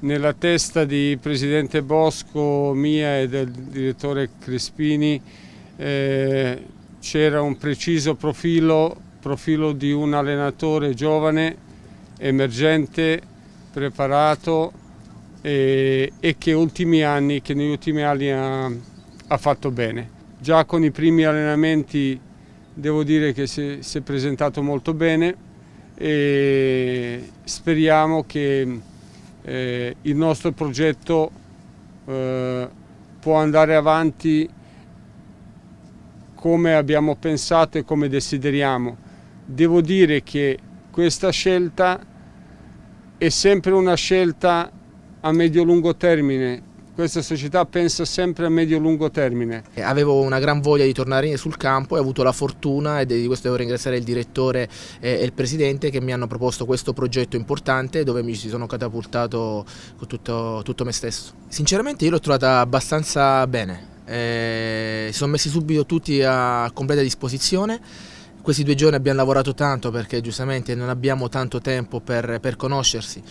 nella testa di Presidente Bosco, mia e del direttore Crespini eh, c'era un preciso profilo, profilo di un allenatore giovane, emergente, preparato e, e che, ultimi anni, che, negli ultimi anni ha, ha, fatto bene. Già con i primi allenamenti devo dire che si, si è presentato molto bene e speriamo che eh, il nostro progetto eh, può andare avanti come abbiamo pensato e come desideriamo. Devo dire che questa scelta è sempre una scelta a medio-lungo termine questa società pensa sempre a medio-lungo e termine. Eh, avevo una gran voglia di tornare sul campo e ho avuto la fortuna, e di questo devo ringraziare il direttore e il presidente, che mi hanno proposto questo progetto importante dove mi ci sono catapultato con tutto, tutto me stesso. Sinceramente io l'ho trovata abbastanza bene, eh, si sono messi subito tutti a completa disposizione questi due giorni abbiamo lavorato tanto perché giustamente non abbiamo tanto tempo per, per conoscersi,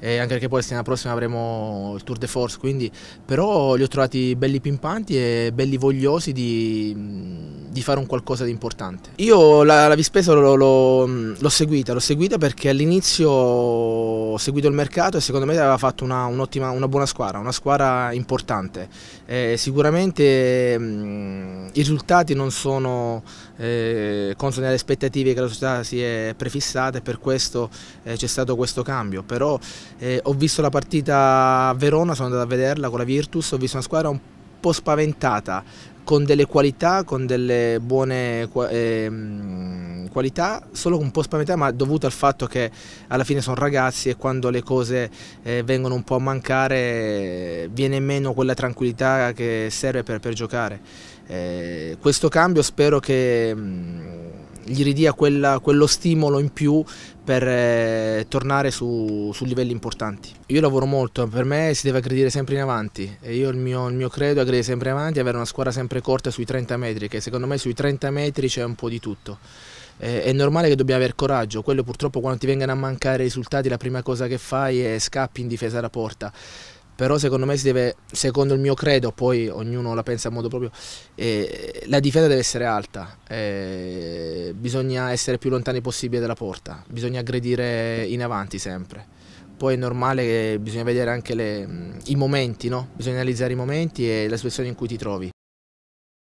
eh, anche perché poi la settimana prossima avremo il Tour de Force, quindi però li ho trovati belli pimpanti e belli vogliosi di, di fare un qualcosa di importante. Io la, la Vispesa l'ho seguita, l'ho seguita perché all'inizio ho seguito il mercato e secondo me aveva fatto una, un una buona squadra, una squadra importante. Eh, sicuramente... Mh, i risultati non sono eh, consoni alle aspettative che la società si è prefissata e per questo eh, c'è stato questo cambio, però eh, ho visto la partita a Verona, sono andato a vederla con la Virtus, ho visto una squadra un po' troppo spaventata, con delle qualità, con delle buone eh, qualità, solo un po' spaventata, ma dovuta al fatto che alla fine sono ragazzi e quando le cose eh, vengono un po' a mancare viene meno quella tranquillità che serve per, per giocare. Eh, questo cambio spero che... Mh, mm, gli ridia quella, quello stimolo in più per eh, tornare su, su, livelli importanti. Io lavoro molto, per me si deve aggredire sempre in avanti e io il mio, il mio credo è aggredire sempre in avanti e avere una squadra sempre corta sui 30 metri, che secondo me sui 30 metri c'è un po' di tutto. Eh, è normale che dobbiamo avere coraggio, quello purtroppo quando ti vengono a mancare i risultati la prima cosa che fai è scappi in difesa da porta però secondo me si deve, secondo il mio credo, poi ognuno la pensa a modo proprio, eh, la difesa deve essere alta, eh, bisogna essere più lontani possibile dalla porta, bisogna aggredire in avanti sempre. Poi è normale che bisogna vedere anche le, mm, i momenti, no? bisogna analizzare i momenti e la situazione in cui ti trovi.